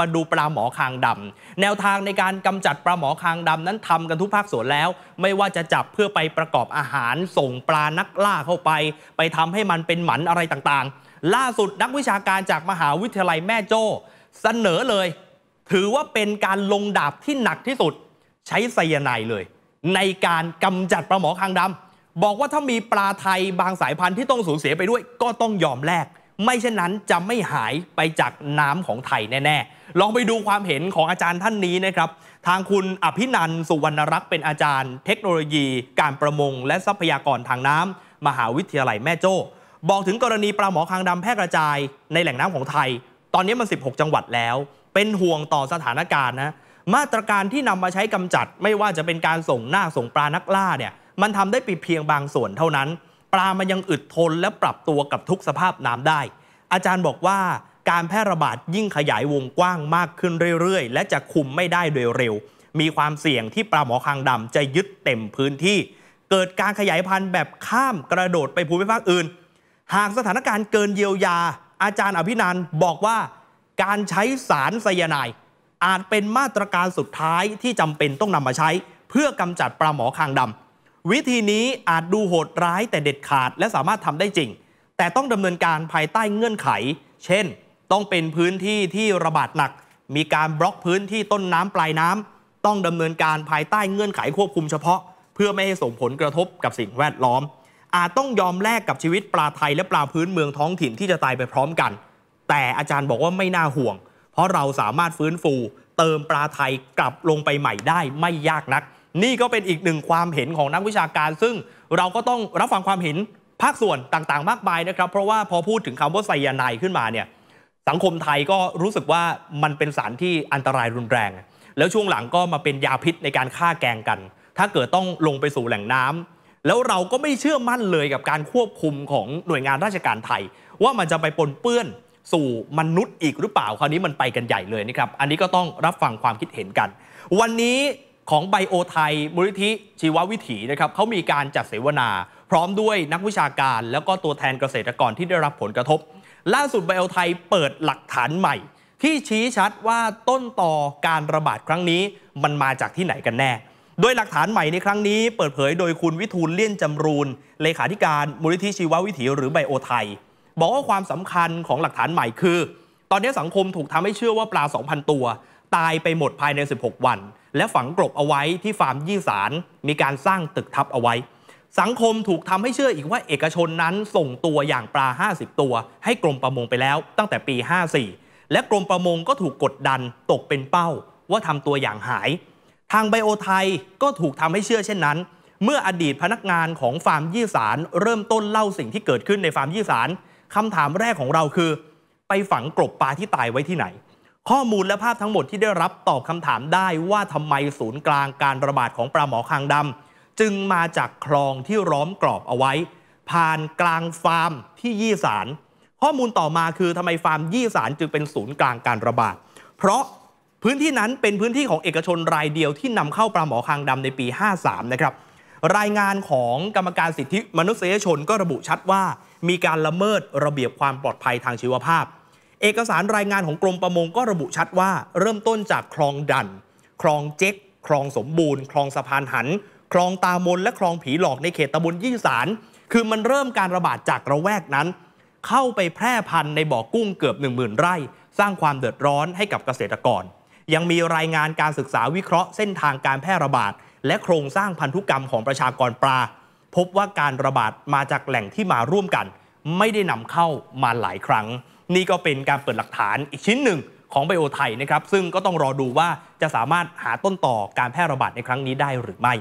มาดูปลาหมอคางดำ แนวทางในการกำจัดปลาหมอคางดำนั้นทำกันทุกภาคส่วนแล้ว ไม่ว่าจะจับเพื่อไปประกอบอาหาร ส่งปลานักล่าเข้าไป ไปทำให้มันเป็นหมันอะไรต่างๆ ล่าสุดนักวิชาการจากมหาวิทยาลัยแม่โจ้ เสนอเลย ถือว่าเป็นการลงดาบที่หนักที่สุดใช้ไซยาไนเลย ในการกำจัดปลาหมอคางดำ บอกว่าถ้ามีปลาไทยบางสายพันธุ์ที่ต้องสูญเสียไปด้วย ก็ต้องยอมแลกไม่เช่นนั้นจะไม่หายไปจากน้ำของไทยแน่ ๆ ลองไปดูความเห็นของอาจารย์ท่านนี้นะครับ ทางคุณอภินันสุวรรณรักษ์เป็นอาจารย์เทคโนโลยี การประมงและทรัพยากรทางน้ำ มหาวิทยาลัยแม่โจ้ บอกถึงกรณีปลาหมอคางดำแพร่กระจายในแหล่งน้ำของไทย ตอนนี้มัน 16 จังหวัดแล้ว เป็นห่วงต่อสถานการณ์นะ มาตรการที่นำมาใช้กำจัดไม่ว่าจะเป็นการส่งหน้าส่งปลานักล่าเนี่ย มันทำได้ปเพียงบางส่วนเท่านั้นปลามันยังอึดทนและปรับตัวกับทุกสภาพน้ำได้ อาจารย์บอกว่าการแพร่ระบาดยิ่งขยายวงกว้างมากขึ้นเรื่อยๆ และจะคุมไม่ได้โดยเร็ว มีความเสี่ยงที่ปลาหมอคางดำ จะยึดเต็มพื้นที่ เกิดการขยายพันธุ์แบบข้ามกระโดดไปภูมิภาคอื่น หากสถานการณ์เกินเยียวยา อาจารย์อภินันบอกว่า การใช้สารไซยาไนด์อาจเป็นมาตรการสุดท้ายที่จำเป็นต้องนำมาใช้เพื่อกำจัดปลาหมอคางดำวิธีนี้อาจดูโหดร้ายแต่เด็ดขาดและสามารถทำได้จริง แต่ต้องดำเนินการภายใต้เงื่อนไข เช่น ต้องเป็นพื้นที่ที่ระบาดหนัก มีการบล็อกพื้นที่ต้นน้ำปลายน้ำ ต้องดำเนินการภายใต้เงื่อนไขควบคุมเฉพาะ เพื่อไม่ให้ส่งผลกระทบกับสิ่งแวดล้อม อาจต้องยอมแลกกับชีวิตปลาไทยและปลาพื้นเมืองท้องถิ่นที่จะตายไปพร้อมกัน แต่อาจารย์บอกว่าไม่น่าห่วง เพราะเราสามารถฟื้นฟูเติมปลาไทยกลับลงไปใหม่ได้ไม่ยากนักนี่ก็เป็นอีกหนึ่งความเห็นของนักวิชาการ ซึ่งเราก็ต้องรับฟังความเห็นภาคส่วนต่างๆ มากมายนะครับ เพราะว่าพอพูดถึงคำว่าไซยาไนขึ้นมาเนี่ยสังคมไทยก็รู้สึกว่ามันเป็นสารที่อันตรายรุนแรง แล้วช่วงหลังก็มาเป็นยาพิษในการฆ่าแกงกัน ถ้าเกิดต้องลงไปสู่แหล่งน้ำ แล้วเราก็ไม่เชื่อมั่นเลยกับการควบคุมของหน่วยงานราชการไทย ว่ามันจะไปปนเปื้อนสู่มนุษย์อีกหรือเปล่าคราวนี้มันไปกันใหญ่เลยนะครับ อันนี้ก็ต้องรับฟังความคิดเห็นกัน วันนี้ของไบโอไทยมูลิธิ ชีววิถีนะครับเขามีการจัดเสวนา พร้อมด้วยนักวิชาการ แล้วก็ตัวแทนเกษตรกรที่ได้รับผลกระทบ ล่าสุดไบโอไทยเปิดหลักฐานใหม่ ที่ชี้ชัดว่าต้นต่อการระบาดครั้งนี้มันมาจากที่ไหนกันแน่ โดยหลักฐานใหม่ในครั้งนี้เปิดเผยโดยคุณวิทูลเลี่ยนจำรูนเลขาธิการมูลิธิชีววิถี หรือไบโอไทย บอกว่าความสำคัญของหลักฐานใหม่คือตอนนี้สังคมถูกทำให้เชื่อว่าปลา2,000ตัว ตายไปหมดภายใน 16 วันและฝังกลบเอาไว้ที่ฟาร์มยี่สาร มีการสร้างตึกทับเอาไว้ สังคมถูกทำให้เชื่ออีกว่าเอกชนนั้นส่งตัวอย่างปลา 50 ตัว ให้กรมประมงไปแล้วตั้งแต่ปี 54 และกรมประมงก็ถูกกดดันตกเป็นเป้า ว่าทำตัวอย่างหาย ทางไบโอไทยก็ถูกทำให้เชื่อเช่นนั้น เมื่ออดีตพนักงานของฟาร์มยี่สารเริ่มต้นเล่าสิ่งที่เกิดขึ้นในฟาร์มยี่สารคำถามแรกของเราคือ ไปฝังกลบปลาที่ตายไว้ที่ไหนข้อมูลและภาพทั้งหมดที่ได้รับตอบคำถามได้ว่าทำไมศูนย์กลางการระบาดของปลาหมอคางดำจึงมาจากคลองที่ร้อมกรอบเอาไว้ ผ่านกลางฟาร์มที่ยี่สารข้อมูลต่อมาคือทำไมฟาร์มยี่สารจึงเป็นศูนย์กลางการระบาดเพราะพื้นที่นั้นเป็นพื้นที่ของเอกชนรายเดียวที่นำเข้าปลาหมอคางดำในปี 53นะครับรายงานของกรรมการสิทธิมนุษยชนก็ระบุชัดว่า มีการละเมิดระเบียบความปลอดภัยทางชีวภาพเอกสารรายงานของกรมประมงก็ระบุชัดว่า เริ่มต้นจากคลองดัน คลองเจ๊ก คลองสมบูรณ์ คลองสะพานหัน คลองตามนและคลองผีหลอกในเขตตะบนยี่สาร คือมันเริ่มการระบาดจากระแวกนั้น เข้าไปแพร่พันธุ์ในบ่อกุ้งเกือบ1 0,000ไร่ สร้างความเดือดร้อนให้กับเกษตรกร ยังมีรายงานการศึกษาวิเคราะห์ เส้นทางการแพร่ระบาด และโครงสร้างพันธุกรรมของประชากรปลาพบว่าการระบาดมาจากแหล่งที่มาร่วมกัน ไม่ได้นำเข้ามาหลายครั้งนี่ก็เป็นการเปิดหลักฐานอีกชิ้นหนึ่งของไบโอไทยนะครับ ซึ่งก็ต้องรอดูว่าจะสามารถหาต้นต่อการแพร่ระบาดในครั้งนี้ได้หรือไม่